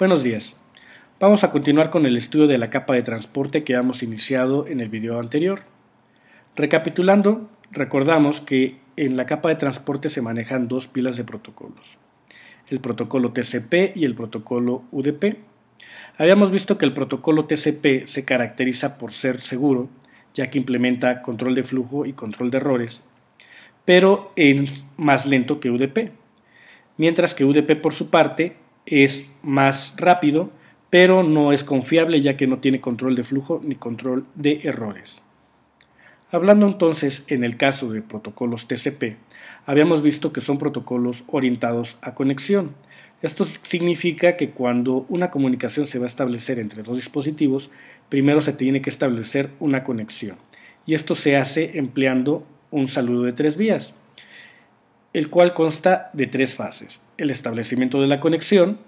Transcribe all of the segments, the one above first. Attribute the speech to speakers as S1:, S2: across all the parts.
S1: Buenos días. Vamos a continuar con el estudio de la capa de transporte que habíamos iniciado en el video anterior. Recapitulando, recordamos que en la capa de transporte se manejan dos pilas de protocolos, el protocolo TCP y el protocolo UDP. Habíamos visto que el protocolo TCP se caracteriza por ser seguro, ya que implementa control de flujo y control de errores, pero es más lento que UDP, mientras que UDP por su parte es más rápido, pero no es confiable ya que no tiene control de flujo ni control de errores. Hablando entonces en el caso de protocolos TCP, habíamos visto que son protocolos orientados a conexión. Esto significa que cuando una comunicación se va a establecer entre dos dispositivos, primero se tiene que establecer una conexión. Y esto se hace empleando un saludo de tres vías el cual consta de tres fases. El establecimiento de la conexión.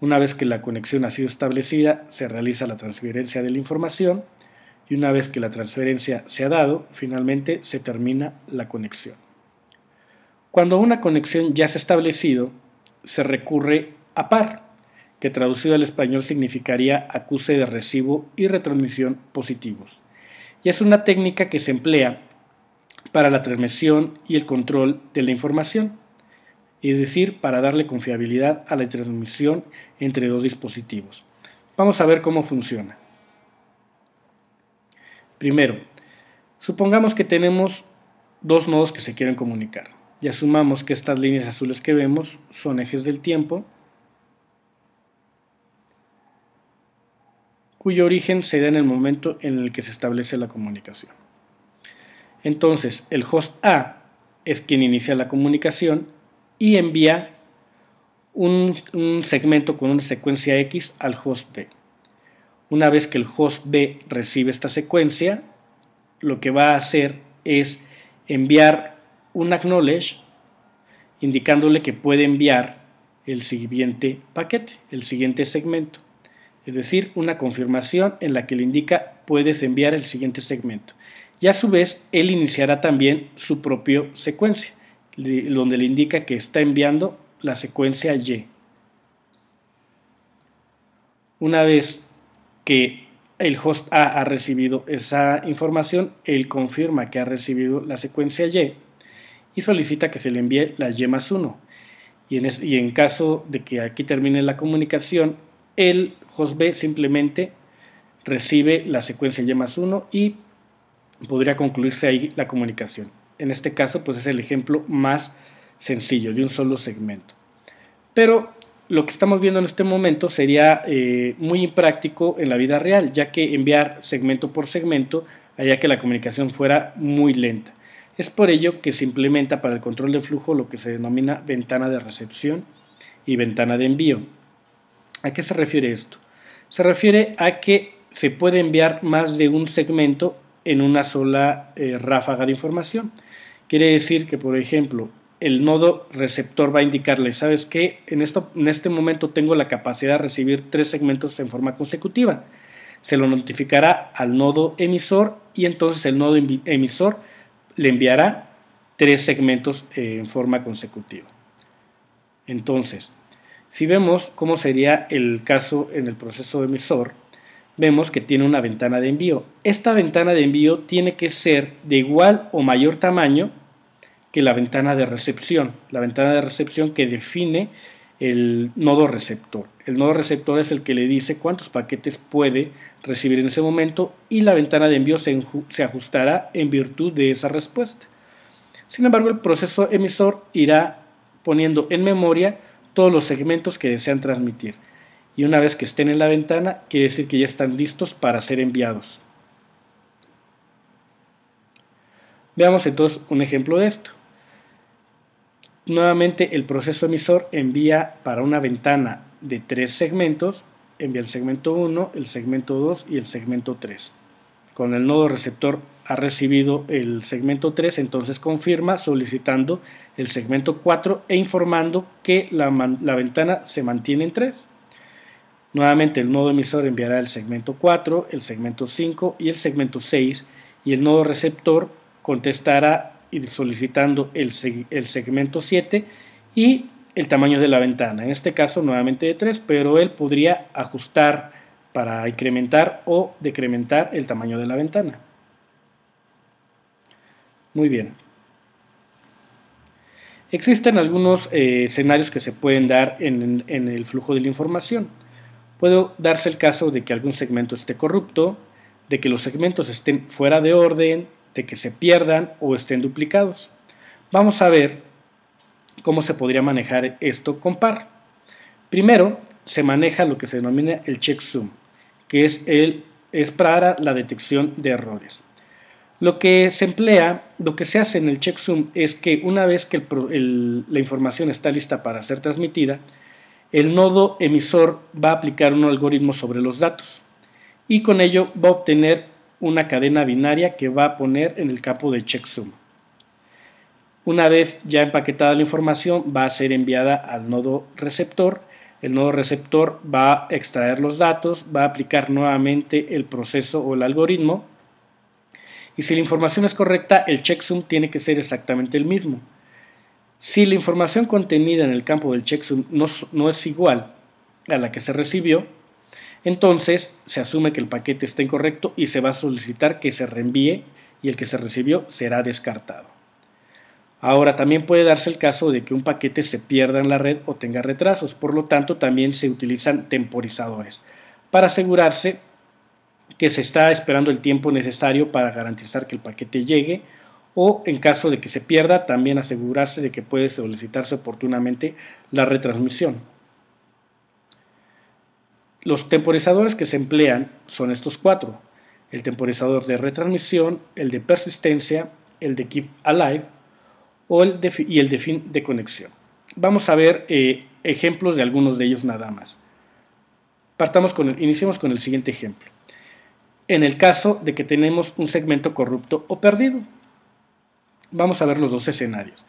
S1: Una vez que la conexión ha sido establecida, se realiza la transferencia de la información y una vez que la transferencia se ha dado, finalmente se termina la conexión. Cuando una conexión ya se ha establecido, se recurre a par, que traducido al español significaría acuse de recibo y retransmisión positivos. Y es una técnica que se emplea para la transmisión y el control de la información, es decir, para darle confiabilidad a la transmisión entre dos dispositivos. Vamos a ver cómo funciona. Primero, supongamos que tenemos dos nodos que se quieren comunicar y asumamos que estas líneas azules que vemos son ejes del tiempo cuyo origen se da en el momento en el que se establece la comunicación. Entonces, el host A es quien inicia la comunicación y envía un, segmento con una secuencia X al host B. Una vez que el host B recibe esta secuencia, lo que va a hacer es enviar un acknowledge indicándole que puede enviar el siguiente paquete, el siguiente segmento. Es decir, una confirmación en la que le indica puedes enviar el siguiente segmento y a su vez él iniciará también su propia secuencia, donde le indica que está enviando la secuencia Y. Una vez que el host A ha recibido esa información, él confirma que ha recibido la secuencia Y y solicita que se le envíe la Y más 1. Y en, caso de que aquí termine la comunicación, el host B simplemente recibe la secuencia Y más 1 y podría concluirse ahí la comunicación. En este caso, pues es el ejemplo más sencillo de un solo segmento. Pero lo que estamos viendo en este momento sería eh, muy impráctico en la vida real, ya que enviar segmento por segmento haría que la comunicación fuera muy lenta. Es por ello que se implementa para el control de flujo lo que se denomina ventana de recepción y ventana de envío. ¿A qué se refiere esto? Se refiere a que se puede enviar más de un segmento en una sola eh, ráfaga de información. Quiere decir que, por ejemplo, el nodo receptor va a indicarle, ¿sabes qué? En, esto, en este momento tengo la capacidad de recibir tres segmentos en forma consecutiva. Se lo notificará al nodo emisor y entonces el nodo emisor le enviará tres segmentos eh, en forma consecutiva. Entonces, si vemos cómo sería el caso en el proceso emisor, vemos que tiene una ventana de envío. Esta ventana de envío tiene que ser de igual o mayor tamaño que la ventana de recepción, la ventana de recepción que define el nodo receptor. El nodo receptor es el que le dice cuántos paquetes puede recibir en ese momento y la ventana de envío se, ajustará en virtud de esa respuesta. Sin embargo, el proceso emisor irá poniendo en memoria todos los segmentos que desean transmitir y una vez que estén en la ventana, quiere decir que ya están listos para ser enviados. Veamos entonces un ejemplo de esto. Nuevamente el proceso emisor envía para una ventana de tres segmentos, envía el segmento 1, el segmento 2 y el segmento 3. Con el nodo receptor ha recibido el segmento 3, entonces confirma solicitando el segmento 4 e informando que la, ventana se mantiene en 3. Nuevamente el nodo emisor enviará el segmento 4, el segmento 5 y el segmento 6 y el nodo receptor contestará solicitando el, segmento 7 y el tamaño de la ventana. En este caso nuevamente de 3, pero él podría ajustar para incrementar o decrementar el tamaño de la ventana. Muy bien. Existen algunos eh, escenarios que se pueden dar en el flujo de la información. Puede darse el caso de que algún segmento esté corrupto, de que los segmentos estén fuera de orden, de que se pierdan o estén duplicados. Vamos a ver cómo se podría manejar esto con par. Primero, se maneja lo que se denomina el checksum, que es, el, es para la detección de errores. Lo que se emplea, lo que se hace en el checksum es que una vez que la información está lista para ser transmitida, el nodo emisor va a aplicar un algoritmo sobre los datos y con ello va a obtener una cadena binaria que va a poner en el campo de checksum. Una vez ya empaquetada la información va a ser enviada al nodo receptor. El nodo receptor va a extraer los datos, va a aplicar nuevamente el proceso o el algoritmo y si la información es correcta el checksum tiene que ser exactamente el mismo. Si la información contenida en el campo del checksum no, no es igual a la que se recibió, entonces se asume que el paquete está incorrecto y se va a solicitar que se reenvíe y el que se recibió será descartado. Ahora también puede darse el caso de que un paquete se pierda en la red o tenga retrasos, por lo tanto también se utilizan temporizadores para asegurarse que se está esperando el tiempo necesario para garantizar que el paquete llegue o en caso de que se pierda, también asegurarse de que puede solicitarse oportunamente la retransmisión. Los temporizadores que se emplean son estos cuatro, el temporizador de retransmisión, el de persistencia, el de keep alive o el y el de fin de conexión. Vamos a ver eh, ejemplos de algunos de ellos nada más. Partamos con el, iniciemos con el siguiente ejemplo. En el caso de que tenemos un segmento corrupto o perdido, Vamos a ver los dos escenarios.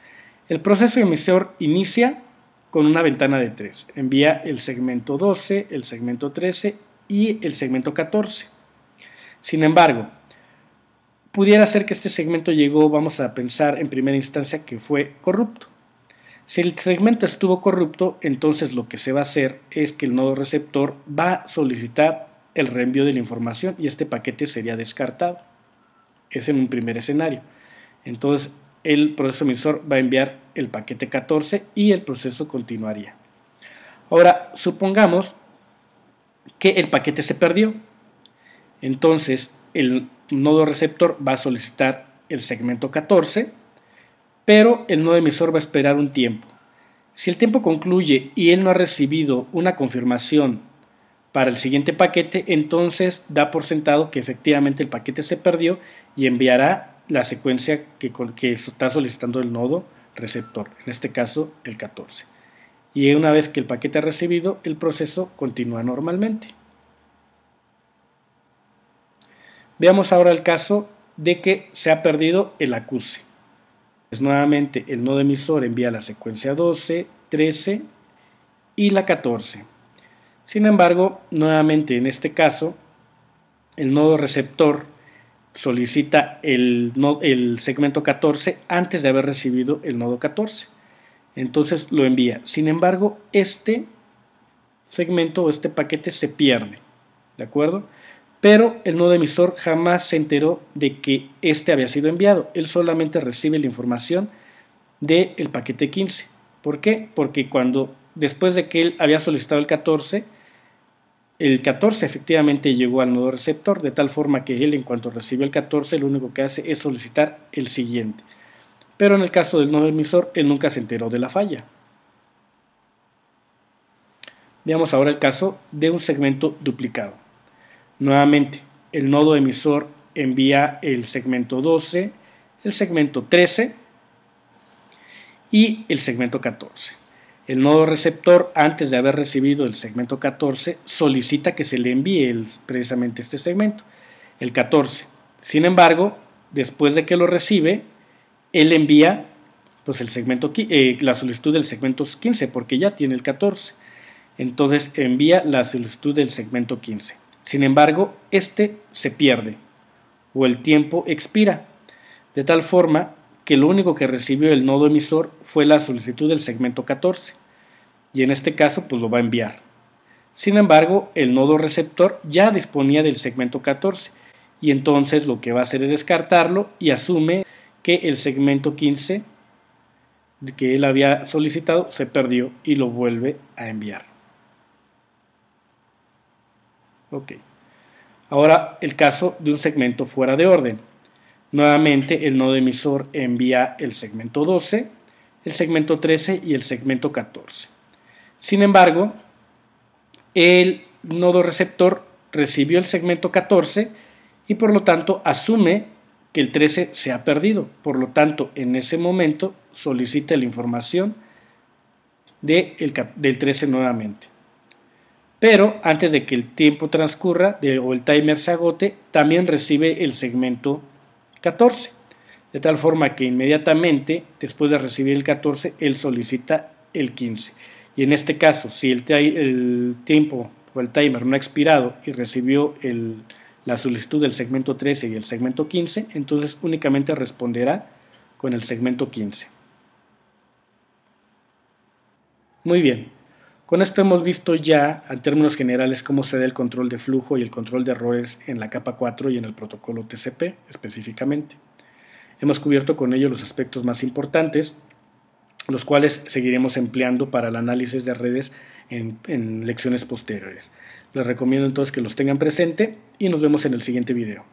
S1: El proceso emisor inicia con una ventana de 3. Envía el segmento 12, el segmento 13 y el segmento 14. Sin embargo, pudiera ser que este segmento llegó, vamos a pensar en primera instancia, que fue corrupto. Si el segmento estuvo corrupto, entonces lo que se va a hacer es que el nodo receptor va a solicitar el reenvío de la información y este paquete sería descartado. Es en un primer escenario. Entonces el proceso emisor va a enviar el paquete 14 y el proceso continuaría. Ahora, supongamos que el paquete se perdió. Entonces el nodo receptor va a solicitar el segmento 14, pero el nodo emisor va a esperar un tiempo. Si el tiempo concluye y él no ha recibido una confirmación para el siguiente paquete, entonces da por sentado que efectivamente el paquete se perdió y enviará la secuencia que, está solicitando el nodo receptor, en este caso el 14. Y una vez que el paquete ha recibido, el proceso continúa normalmente. Veamos ahora el caso de que se ha perdido el acuse. Pues nuevamente el nodo emisor envía la secuencia 12, 13 y la 14. Sin embargo, nuevamente en este caso, el nodo receptor solicita el, el segmento 14 antes de haber recibido el nodo 14. Entonces lo envía. Sin embargo, este segmento o este paquete se pierde. ¿De acuerdo? Pero el nodo emisor jamás se enteró de que este había sido enviado. Él solamente recibe la información del paquete 15. ¿Por qué? Porque cuando después de que él había solicitado el 14, el 14 efectivamente llegó al nodo receptor, de tal forma que él en cuanto recibe el 14 lo único que hace es solicitar el siguiente. Pero en el caso del nodo emisor, él nunca se enteró de la falla. Veamos ahora el caso de un segmento duplicado. Nuevamente, el nodo emisor envía el segmento 12, el segmento 13 y el segmento 14. El nodo receptor, antes de haber recibido el segmento 14, solicita que se le envíe precisamente este segmento, el 14. Sin embargo, después de que lo recibe, él envía pues, el segmento, eh, la solicitud del segmento 15, porque ya tiene el 14. Entonces envía la solicitud del segmento 15. Sin embargo, este se pierde o el tiempo expira, de tal forma que lo único que recibió el nodo emisor fue la solicitud del segmento 14, y en este caso pues lo va a enviar. Sin embargo, el nodo receptor ya disponía del segmento 14, y entonces lo que va a hacer es descartarlo y asume que el segmento 15 que él había solicitado se perdió y lo vuelve a enviar. Ok. Ahora el caso de un segmento fuera de orden. Nuevamente el nodo emisor envía el segmento 12, el segmento 13 y el segmento 14. Sin embargo, el nodo receptor recibió el segmento 14 y por lo tanto asume que el 13 se ha perdido. Por lo tanto, en ese momento solicita la información del 13 nuevamente. Pero antes de que el tiempo transcurra o el timer se agote, también recibe el segmento 14. De tal forma que inmediatamente, después de recibir el 14, él solicita el 15. Y en este caso, si el, tiempo o el timer no ha expirado y recibió la solicitud del segmento 13 y el segmento 15, entonces únicamente responderá con el segmento 15. Muy bien, con esto hemos visto ya, en términos generales, cómo se da el control de flujo y el control de errores en la capa 4 y en el protocolo TCP específicamente. Hemos cubierto con ello los aspectos más importantes, los cuales seguiremos empleando para el análisis de redes en, lecciones posteriores. Les recomiendo entonces que los tengan presente y nos vemos en el siguiente video.